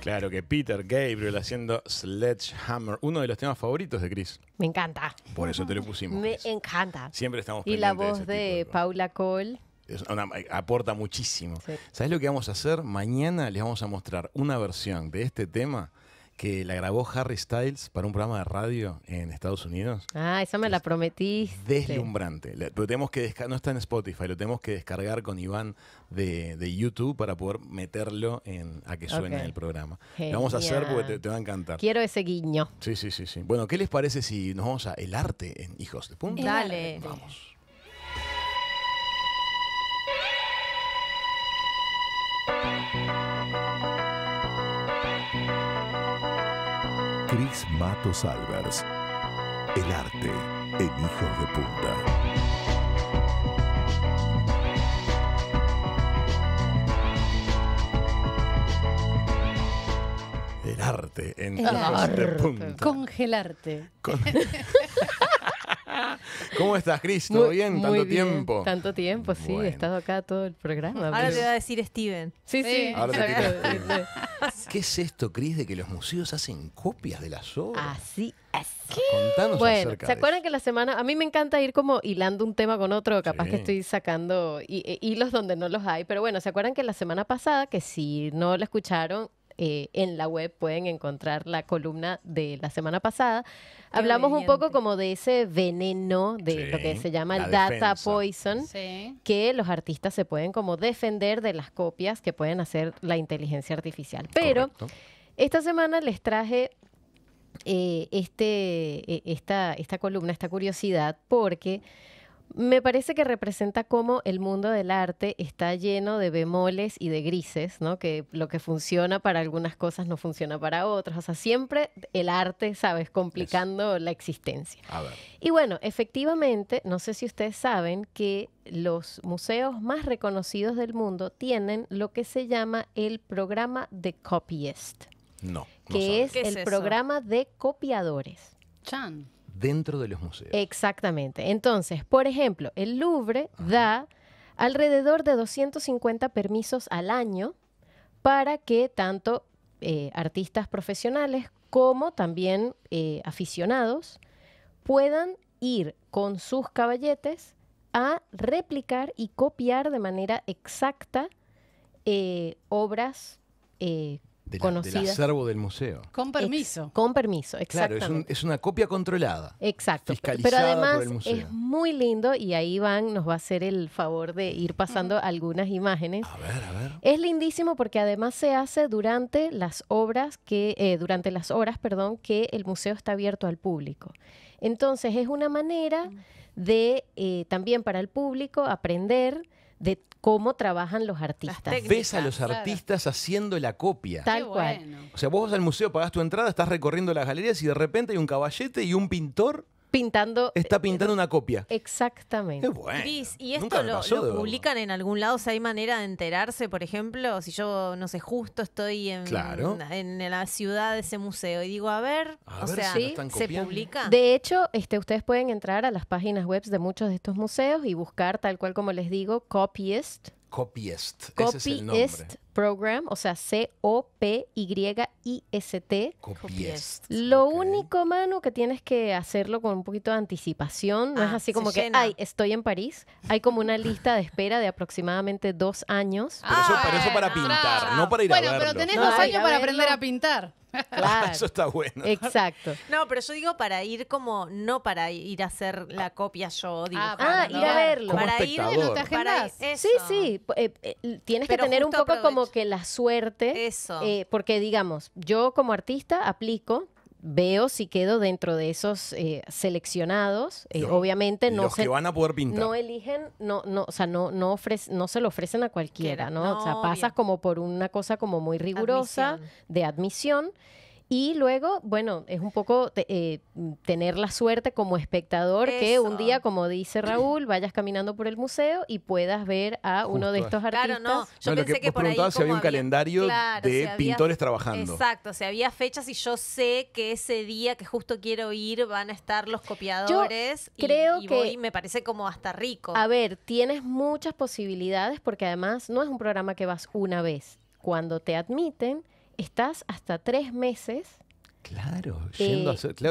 Claro que Peter Gabriel haciendo Sledgehammer, uno de los temas favoritos de Chris. Me encanta. Por eso te lo pusimos. Me encanta. Siempre estamos Y la voz de, Paula Cole. aporta muchísimo. ¿Sabes lo que vamos a hacer? Mañana les vamos a mostrar una versión de este tema que la grabó Harry Styles para un programa de radio en Estados Unidos. Ah, esa me la prometí. Deslumbrante. Lo tenemos que no está en Spotify, lo tenemos que descargar con Iván de, YouTube para poder meterlo en a que suene el programa. Lo vamos a hacer porque te, va a encantar. Quiero ese guiño. Sí, sí, sí, sí. Bueno, ¿qué les parece si nos vamos a el arte en Hijos de Punta? Dale. Vamos. Matos Albers. El arte en Hijos de Punta. El arte en el de Punta. Congelarte. ¿Cómo estás, Cris? ¿Todo bien? Tanto tiempo. Tanto tiempo, sí. He estado acá todo el programa. Ahora te va a decir Steven. Sí, sí. Ahora te ¿Qué es esto, Cris, de que los museos hacen copias de las obras? Así Así. Ah, contanos bueno, ¿se acuerdan que la semana? A mí me encanta ir como hilando un tema con otro, capaz que estoy sacando eh, hilos donde no los hay, pero bueno, ¿se acuerdan que la semana pasada, que si no la escucharon, eh, en la web pueden encontrar la columna de la semana pasada. Hablamos un poco como de ese veneno, de lo que se llama el data poison, que los artistas se pueden como defender de las copias que pueden hacer la inteligencia artificial. Pero esta semana les traje eh, este, eh, esta, esta columna, esta curiosidad, porque... Me parece que representa cómo el mundo del arte está lleno de bemoles y de grises, ¿no? Que lo que funciona para algunas cosas no funciona para otras. O sea, siempre el arte, ¿sabes? Complicando la existencia. A ver. Y bueno, efectivamente, no sé si ustedes saben que los museos más reconocidos del mundo tienen lo que se llama el programa de Copiest. No. Que es, el programa de copiadores. Chan dentro de los museos. Exactamente. Entonces, por ejemplo, el Louvre da alrededor de 250 permisos al año para que tanto eh, artistas profesionales como también eh, aficionados puedan ir con sus caballetes a replicar y copiar de manera exacta eh, obras eh, del acervo del museo. Con permiso. con permiso, exacto. Claro, es, una copia controlada. Exacto. Fiscalizada Pero además por el museo. es muy lindo y ahí Iván nos va a hacer el favor de ir pasando algunas imágenes. A ver, a ver. Es lindísimo porque además se hace durante las obras que, eh, durante las horas, perdón, que el museo está abierto al público. Entonces es una manera mm. de eh, también para el público aprender de cómo trabajan los artistas. Ves a los artistas haciendo la copia. Tal cual. O sea, vos vas al museo, pagás tu entrada, estás recorriendo las galerías y de repente hay un caballete y un pintor pintando. Eh, Está pintando una copia. Exactamente. Qué bueno. ¿y esto lo, publican en algún lado? si ¿Hay manera de enterarse, por ejemplo? Si yo, no sé, justo estoy en, en, la ciudad de ese museo y digo, a ver, o sea, se publica. De hecho, este, ustedes pueden entrar a las páginas web de muchos de estos museos y buscar, tal cual como les digo, Copiest. Copiest, ese es el nombre. Program, o sea, C-O-P-Y-I-S-T. Lo único, mano, que tienes que hacerlo con un poquito de anticipación. No es ah, así como que, ay, estoy en París. Hay como una lista de espera de aproximadamente dos años. Pero eso, para ah, pintar, no para ir a verlo. Bueno, pero tenés dos años para aprender a pintar. Claro. Ah, eso está bueno. Exacto. No, pero yo digo para ir como, no para ir a hacer la copia yo, digo. Ah, ir a verlo. para ir, no te agenda. sí, sí. Eh, eh, tienes que tener un poco como que la suerte, eh, porque digamos, yo como artista aplico, veo si quedo dentro de esos eh, seleccionados. Eh, obviamente no se, van a No eligen, no, no, o sea, no, no, ofrece, no se lo ofrecen a cualquiera, ¿no? sea, pasas como por una cosa como muy rigurosa de admisión. Y luego, bueno, es un poco eh, tener la suerte como espectador que un día, como dice Raúl, vayas caminando por el museo y puedas ver a uno de estos artistas. Claro, no. Yo pensé que, por ahí si había un calendario de pintores trabajando. Exacto, o sea, había fechas y yo sé que ese día que justo quiero ir van a estar los copiadores. y, creo que me parece como hasta rico. A ver, tienes muchas posibilidades porque además no es un programa que vas una vez. Cuando te admiten estás hasta tres meses Claro, eh,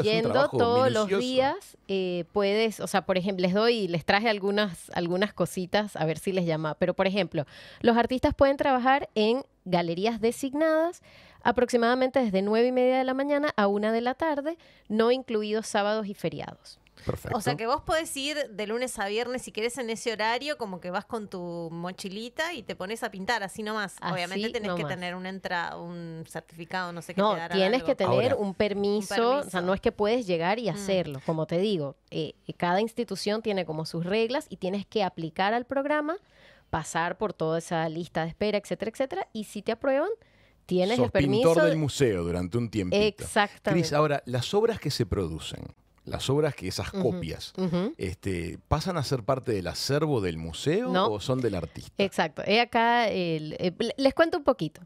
yendo, todos los días eh, puedes, o sea, por ejemplo, les doy, les traje algunas, algunas cositas, a ver si les llama, pero por ejemplo, los artistas pueden trabajar en galerías designadas aproximadamente desde nueve y media de la mañana a una de la tarde, no incluidos sábados y feriados. O sea que vos podés ir de lunes a viernes, si querés, en ese horario, como que vas con tu mochilita y te pones a pintar, así nomás. Obviamente tenés que tener una entrada, un certificado, no sé qué. No, tienes que tener un, permiso, o sea, no es que puedes llegar y mm. hacerlo. Como te digo, eh, eh, cada institución tiene como sus reglas y tienes que aplicar al programa, pasar por toda esa lista de espera, etcétera, etcétera, y si te aprueban, tienes el permiso. pintor del museo durante un tiempo. Exactamente. Cris, ahora, las obras que se producen, las obras que esas copias este, pasan a ser parte del acervo del museo o son del artista. Exacto. He acá eh, les cuento un poquito.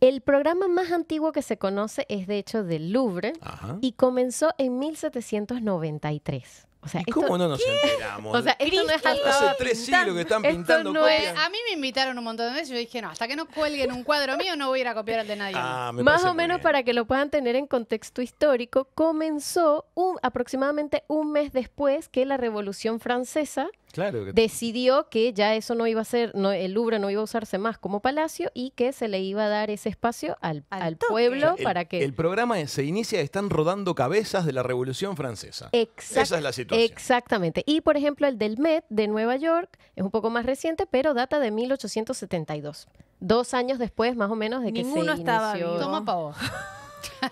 El programa más antiguo que se conoce es de hecho del Louvre y comenzó en 1793 cómo no nos enteramos? no Hace tres siglos que están pintando no a mí me invitaron un montón de veces y yo dije, no, hasta que no cuelguen un cuadro mío no voy a ir a copiar el de nadie. Ah, Más o menos para que lo puedan tener en contexto histórico, comenzó un, aproximadamente un mes después que la Revolución Francesa Claro. Decidió que ya eso no iba a ser, no, el Louvre no iba a usarse más como palacio y que se le iba a dar ese espacio al, pueblo para que... El programa se inicia, están rodando cabezas de la Revolución Francesa. Esa es la situación. Exactamente. Y por ejemplo el del Met de Nueva York es un poco más reciente, pero data de 1872. Dos años después más o menos de que se estaba inició. Toma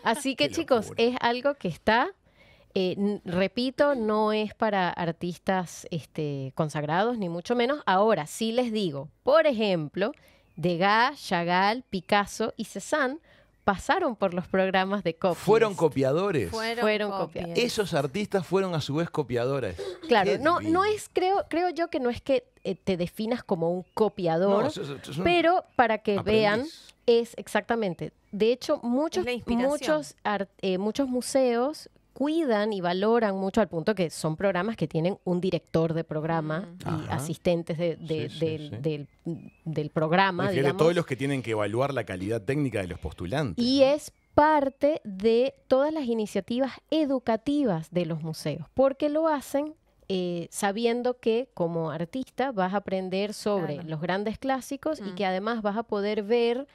Así que chicos, es algo que está eh, repito, no es para artistas este, consagrados, ni mucho menos. Ahora sí les digo, por ejemplo, Degas, Chagall, Picasso y Cézanne pasaron por los programas de copias, Fueron copiadores. Fueron, Esos artistas fueron a su vez copiadores. Claro, no, no es, creo, creo yo que no es que eh, te definas como un copiador, pero para que vean, es exactamente. De hecho, muchos, muchos, eh, muchos museos cuidan y valoran mucho al punto que son programas que tienen un director de programa mm. y asistentes Del, programa. Digamos. De todos los que tienen que evaluar la calidad técnica de los postulantes. Y es parte de todas las iniciativas educativas de los museos, porque lo hacen eh, sabiendo que como artista vas a aprender sobre los grandes clásicos y mm. que además vas a poder ver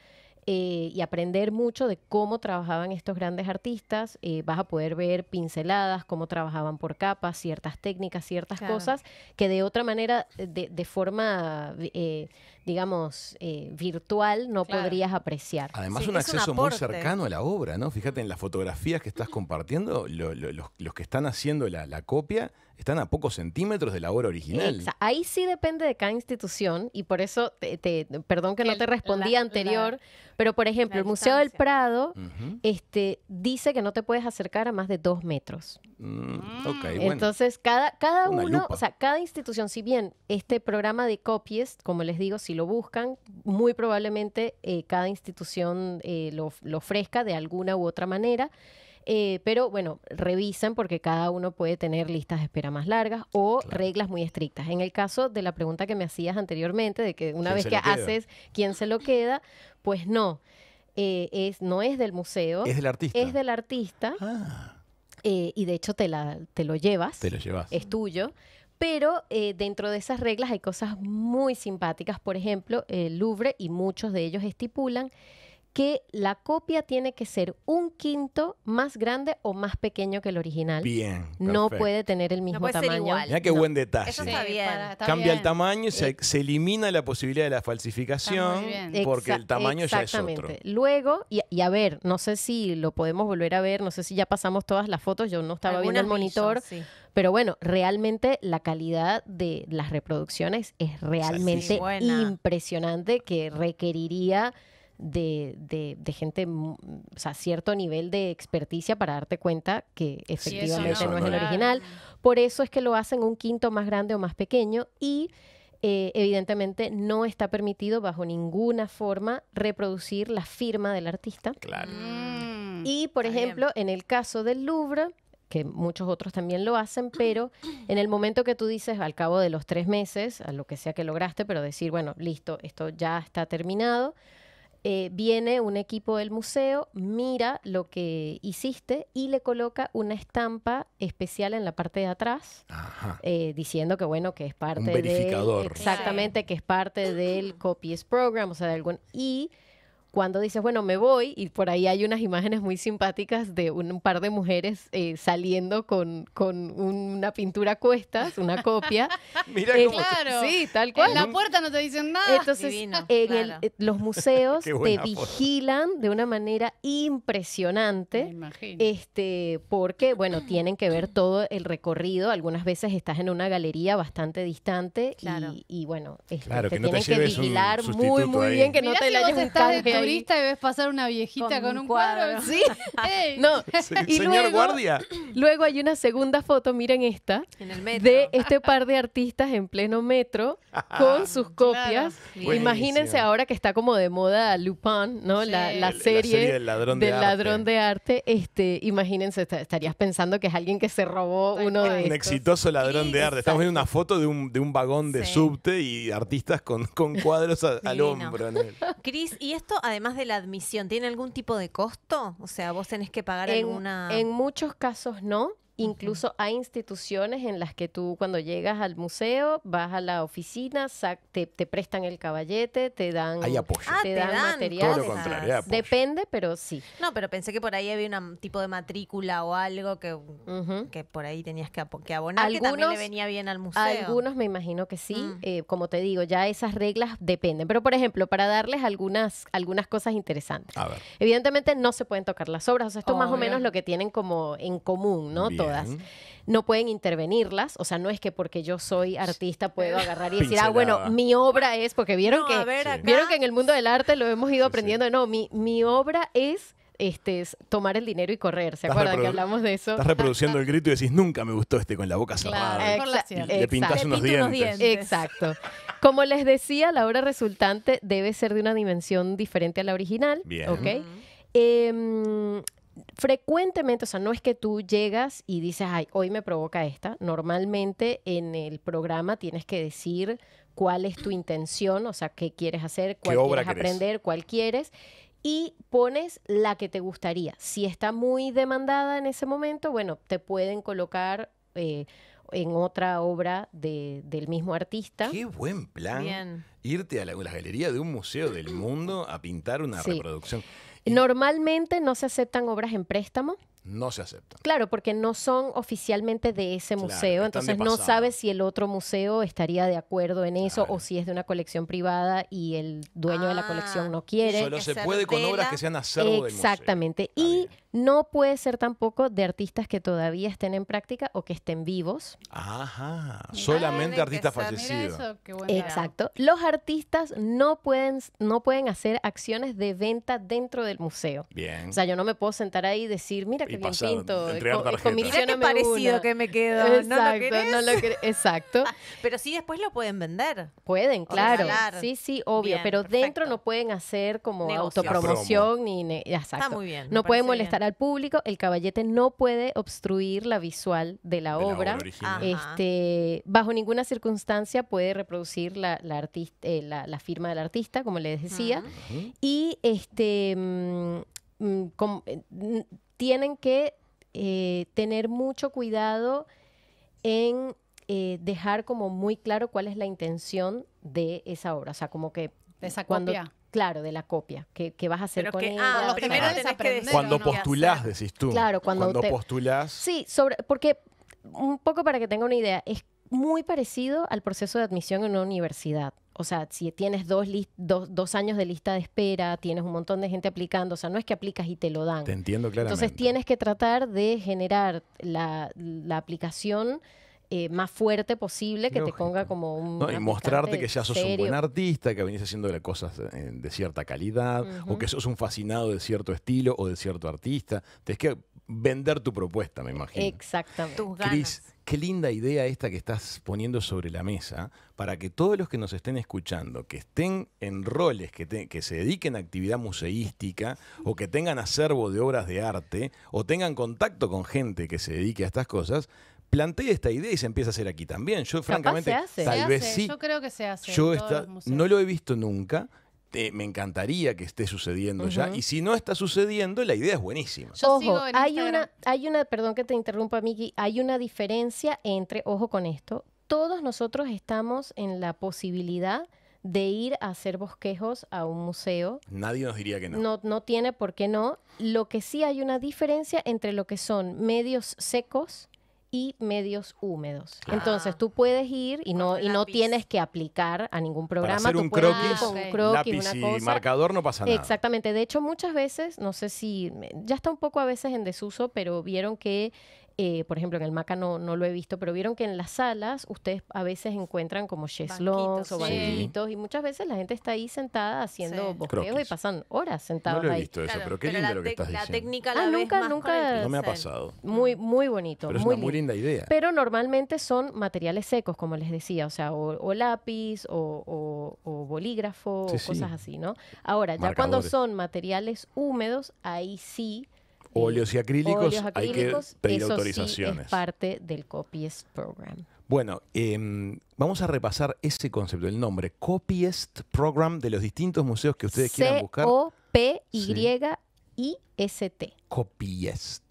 eh, y aprender mucho de cómo trabajaban estos grandes artistas. Eh, vas a poder ver pinceladas, cómo trabajaban por capas, ciertas técnicas, ciertas cosas que de otra manera, eh, de, forma digamos, eh, virtual, no podrías apreciar. Además, un acceso muy cercano a la obra, ¿no? Fíjate en las fotografías que estás compartiendo, los, que están haciendo la, copia están a pocos centímetros de la obra original. Ahí sí depende de cada institución y por eso, te, perdón que no te respondí anterior, pero por ejemplo, el Museo del Prado este, dice que no te puedes acercar a más de dos metros. Mm, Entonces, cada, cada uno, o sea, cada institución, si bien este programa de copias, como les digo, si lo buscan, muy probablemente eh, cada institución eh, lo, ofrezca de alguna u otra manera. Eh, pero bueno, revisan porque cada uno puede tener listas de espera más largas o reglas muy estrictas. En el caso de la pregunta que me hacías anteriormente, de que una vez que haces quién se lo queda, pues no, es, no es del museo. Es del artista. Ah. y de hecho te, Te lo llevas. Es tuyo pero eh, dentro de esas reglas hay cosas muy simpáticas. Por ejemplo, el Louvre y muchos de ellos estipulan que la copia tiene que ser un quinto más grande o más pequeño que el original. Bien. No puede tener el mismo tamaño. Mira qué buen detalle. Eso está bien. Cambia el tamaño, se, se, elimina la posibilidad de la falsificación porque el tamaño ya es otro. Luego, y, a ver, no sé si lo podemos volver a ver, no sé si ya pasamos todas las fotos, yo no estaba viendo el monitor. Pero bueno, realmente la calidad de las reproducciones es realmente impresionante que requeriría de, de, gente, mm, o sea, cierto nivel de experticia para darte cuenta que efectivamente no, es el original. Por eso es que lo hacen un quinto más grande o más pequeño y... Eh, evidentemente no está permitido bajo ninguna forma reproducir la firma del artista. Claro. Mm. y, por ejemplo, en el caso del Louvre, que muchos otros también lo hacen, pero en el momento que tú dices, al cabo de los tres meses, a lo que sea que lograste, pero decir, bueno, listo, esto ya está terminado, eh, viene un equipo del museo, mira lo que hiciste y le coloca una estampa especial en la parte de atrás, eh, diciendo que bueno, que es parte un exactamente, que es parte del Copies Program, o sea, de algún... Y cuando dices, bueno, me voy, y por ahí hay unas imágenes muy simpáticas de un, par de mujeres eh, saliendo con, con una pintura a cuestas, una copia. Mira eh, claro. Sí, tal cual. En la puerta no te dicen nada. Entonces, en el, eh, los museos te vigilan de una manera impresionante. Me Este, porque, bueno, tienen que ver todo el recorrido. Algunas veces estás en una galería bastante distante claro. y, bueno, este, que tienen que vigilar muy, muy bien que no te si la hayas turista y ves pasar una viejita con, un cuadro. Sí. No. Señor guardia. Luego hay una segunda foto, miren esta, de este par de artistas en pleno metro ah. con sus copias. Imagínense ahora que está como de moda Lupin, ¿no? La, serie del ladrón de, arte. Este, imagínense, estarías pensando que es alguien que se robó uno de Un exitoso ladrón de arte. Estamos viendo una foto de un, de un vagón de subte y artistas con, cuadros al hombro. Cris, y esto además de la admisión, ¿tiene algún tipo de costo? O sea, vos tenés que pagar alguna... En muchos casos no. Incluso hay instituciones en las que tú cuando llegas al museo, vas a la oficina, te, te, prestan el caballete, te dan, hay apoyo. Ah, te, dan, Depende, pero sí. No, pero pensé que por ahí había un mm, tipo de matrícula o algo que, mm, que por ahí tenías que, abonar, algunos, que venía bien al museo. Algunos me imagino que sí. Mm. Eh, como te digo, ya esas reglas dependen. Pero, por ejemplo, para darles algunas, algunas cosas interesantes. Evidentemente no se pueden tocar las obras. O sea, esto es oh, más o menos lo que tienen como en común, ¿no? No pueden intervenirlas, o sea, no es que porque yo soy artista puedo agarrar y decir, ah, bueno, mi obra es, porque vieron, que, vieron que en el mundo del arte lo hemos ido aprendiendo, no, mi, mi obra es este, es tomar el dinero y correr, ¿se acuerdan que hablamos de eso? Estás reproduciendo el grito y decís, nunca me gustó este con la boca cerrada. Le pintas unos dientes. Exacto. Como les decía, la obra resultante debe ser de una dimensión diferente a la original. Bien. ¿ok? Frecuentemente, o sea, no es que tú llegas y dices, ay, hoy me provoca esta. Normalmente en el programa tienes que decir cuál es tu intención, o sea, qué quieres hacer, cuál quieres aprender, cuál quieres y pones la que te gustaría. Si está muy demandada en ese momento, bueno, te pueden colocar eh, en otra obra de, del mismo artista. Qué buen plan. Irte a la, galería de un museo del mundo a pintar una reproducción. Normalmente no se aceptan obras en préstamo. No se aceptan. Claro, porque no son oficialmente de ese museo, entonces no sabes si el otro museo estaría de acuerdo en eso o si es de una colección privada y el dueño de la colección ah, no quiere. Solo se puede con obras que sean acervo Exactamente. Del museo. Y no puede ser tampoco de artistas que todavía estén en práctica o que estén vivos. Ajá, solamente artistas fallecidos. Exacto. Los artistas no pueden, no pueden hacer acciones de venta dentro del museo. Bien. O sea, yo no me puedo sentar ahí y decir, mira que bien pinto, qué parecido que me quedo. Exacto, no lo no lo Exacto. Ah, pero sí después lo pueden vender. Pueden, claro. Sí, sí, obvio. pero dentro no pueden hacer como autopromoción ni... exacto. muy bien. No pueden molestar al público, el caballete no puede obstruir la visual de la obra. este, bajo ninguna circunstancia puede reproducir la, eh, firma del artista, como les decía. Y este, mm, mm, eh, tienen que eh, tener mucho cuidado en dejar como muy claro cuál es la intención de esa obra. O sea, como que... Esa cuando, copia Claro, de la copia, que, vas a hacer con Ah, lo primero tenés que Cuando postulas, postulás, decís tú. Claro, cuando, postulás. Sí, sobre, porque un poco para que tenga una idea, es muy parecido al proceso de admisión en una universidad. O sea, si tienes dos, dos, años de lista de espera, tienes un montón de gente aplicando, o sea, no es que aplicas y te lo dan. Te entiendo claramente. Entonces tienes que tratar de generar la, la aplicación eh, más fuerte posible, que te ponga como un... y mostrarte que ya sos un buen artista, que venís haciendo cosas eh, de cierta calidad, o que sos un fascinado de cierto estilo o de cierto artista. Tienes que vender tu propuesta, me imagino. Exactamente. Cris, qué linda idea esta que estás poniendo sobre la mesa para que todos los que nos estén escuchando, que estén en roles, que se dediquen a actividad museística o que tengan acervo de obras de arte o tengan contacto con gente que se dedique a estas cosas, plantea esta idea y se empieza a hacer aquí también. Yo, francamente, tal vez sí. Yo creo que se hace. Yo no lo he visto nunca. Eh, me encantaría que esté sucediendo ya. Y si no está sucediendo, la idea es buenísima. ojo, hay una, hay una, perdón que te interrumpa, Miki, hay una diferencia entre, ojo con esto, todos nosotros estamos en la posibilidad de ir a hacer bosquejos a un museo. Nadie nos diría que No, no tiene por qué no. Lo que sí hay una diferencia entre lo que son medios secos y medios húmedos. Ah. Entonces tú puedes ir y no, y no tienes que aplicar a ningún programa. hacer un croquis, un croquis, lápiz y marcador no pasa nada. Exactamente. De hecho, muchas veces, no sé si ya está un poco a veces en desuso, pero vieron que eh, por ejemplo, en el Maca no, no, lo he visto, pero vieron que en las salas ustedes a veces encuentran como cheslons o banditos, y muchas veces la gente está ahí sentada haciendo bosqueos y pasan horas sentados ahí. No lo he visto eso, pero qué lindo lo que estás la Técnica la ah, nunca, nunca. No me ha pasado. Muy, muy bonito. Pero es una muy linda idea. Pero normalmente son materiales secos, como les decía, o sea, o, lápiz o, o, o bolígrafo, cosas así, ¿no? Ahora, ya cuando son materiales húmedos, ahí sí óleos y acrílicos, hay que pedir eso Sí parte del Copiest Program. Bueno, em, vamos a repasar ese concepto, el nombre Copiest Program de los distintos museos que ustedes quieran buscar. C-O-P-Y-I-S-T. Copiest.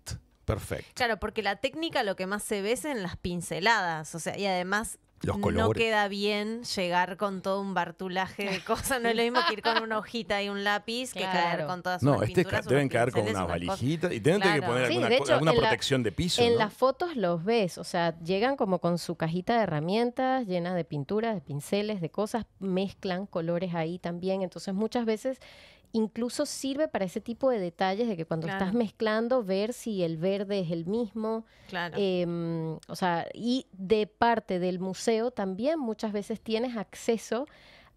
Perfecto. Claro, porque la técnica lo que más se ve es en las pinceladas, o sea, y además no queda bien llegar con todo un bartulaje de cosas. No es lo mismo que ir con una hojita y un lápiz que caer con todas sus No, este deben caer con una valijita y tienen que poner alguna, protección de piso. En las fotos los ves, o sea, llegan como con su cajita de herramientas llena de pinturas, de pinceles, de cosas, mezclan colores ahí también. Entonces, muchas veces incluso sirve para ese tipo de detalles de que cuando estás mezclando, ver si el verde es el mismo. Claro. Em, o sea, y de parte del museo también muchas veces tienes acceso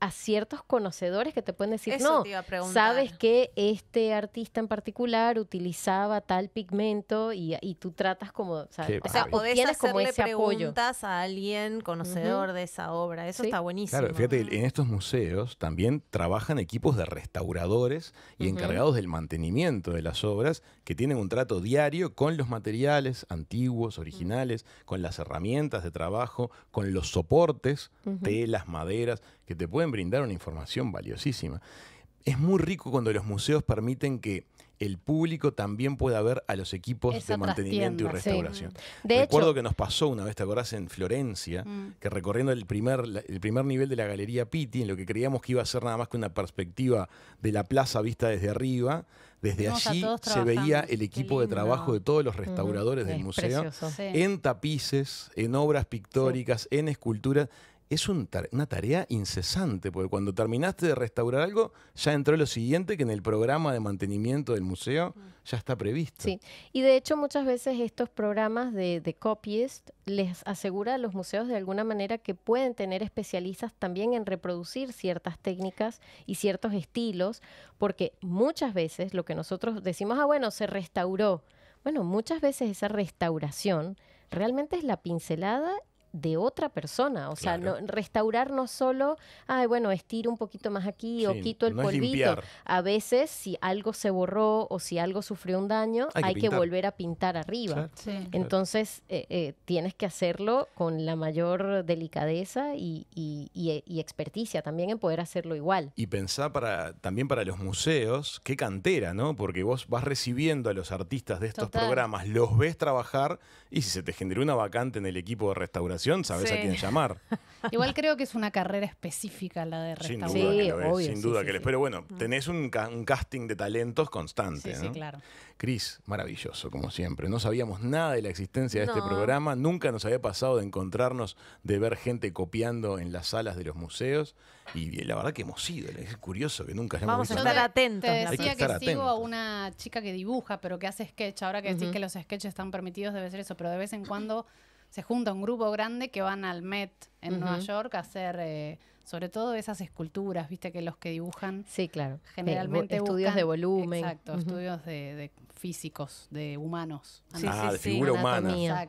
a ciertos conocedores que te pueden decir, no, sabes que este artista en particular utilizaba tal pigmento y, tú tratas como, o sea, o sea hacerle preguntas a alguien conocedor de esa obra. Eso está buenísimo. Claro, fíjate, en estos museos también trabajan equipos de restauradores y encargados del mantenimiento de las obras que tienen un trato diario con los materiales antiguos, originales, con las herramientas de trabajo, con los soportes, telas, maderas, que te pueden brindar una información valiosísima. Es muy rico cuando los museos permiten que el público también pueda ver a los equipos de mantenimiento y restauración. Recuerdo que nos pasó una vez, ¿te acordás? En Florencia, mm. que recorriendo el primer, el primer nivel de la Galería Pitti, en lo que creíamos que iba a ser nada más que una perspectiva de la plaza vista desde arriba, desde allí se veía el equipo de trabajo de todos los mm, restauradores del museo, en tapices, en obras pictóricas, en esculturas es una tarea incesante, porque cuando terminaste de restaurar algo, ya entró lo siguiente que en el programa de mantenimiento del museo ya está previsto. Sí, y de hecho muchas veces estos programas de, copies les asegura a los museos de alguna manera que pueden tener especialistas también en reproducir ciertas técnicas y ciertos estilos, porque muchas veces lo que nosotros decimos, ah, bueno, se restauró. Bueno, muchas veces esa restauración realmente es la pincelada de otra persona, o sea, no, restaurar no solo, ay, bueno, estiro un poquito más aquí o quito el polvito. A veces, si algo se borró o si algo sufrió un daño, hay, que, volver a pintar arriba. Entonces, eh, eh, tienes que hacerlo con la mayor delicadeza y, eh, experticia también en poder hacerlo igual. Y pensar para, también para los museos, qué cantera, ¿no? Porque vos vas recibiendo a los artistas de estos programas, los ves trabajar y si se te generó una vacante en el equipo de restauración, sabes a quién llamar. Igual creo que es una carrera específica la de restauración. Sin duda que sin duda que Pero bueno, ah. tenés un, casting de talentos constante. Sí, sí, claro. Cris, maravilloso, como siempre. No sabíamos nada de la existencia de este programa. Nunca nos había pasado de encontrarnos, de ver gente copiando en las salas de los museos. Y la verdad que hemos ido. Es curioso que nunca hayamos Vamos a estar atentos. Te decía que, sigo a una chica que dibuja, pero que hace sketch. Ahora que decís que los sketches están permitidos, debe ser eso. Pero de vez en cuando se junta un grupo grande que van al Met en Nueva York a hacer eh, sobre todo esas esculturas, viste que los que dibujan. Sí, claro. Generalmente. estudios de volumen. Exacto, estudios de, físicos, de humanos. ah, de figura humana.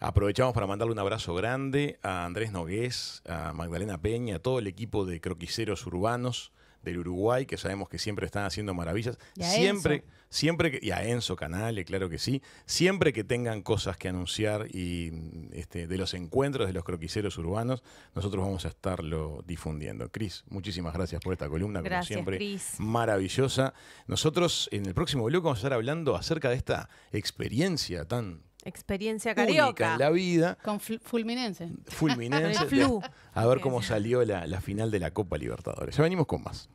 Aprovechamos para mandarle un abrazo grande a Andrés Nogués, a Magdalena Peña, a todo el equipo de croquiseros urbanos del Uruguay, que sabemos que siempre están haciendo maravillas. Y a siempre, siempre que, y a Enzo Canale, claro que sí. Siempre que tengan cosas que anunciar y este, de los encuentros de los croquiseros urbanos, nosotros vamos a estarlo difundiendo. Cris, muchísimas gracias por esta columna, gracias, como siempre, Chris. maravillosa. Nosotros en el próximo bloque vamos a estar hablando acerca de esta experiencia tan Experiencia carioca. la vida. Con Fulminense. Fulminense. a ver cómo salió la, la final de la Copa Libertadores. Ya venimos con más.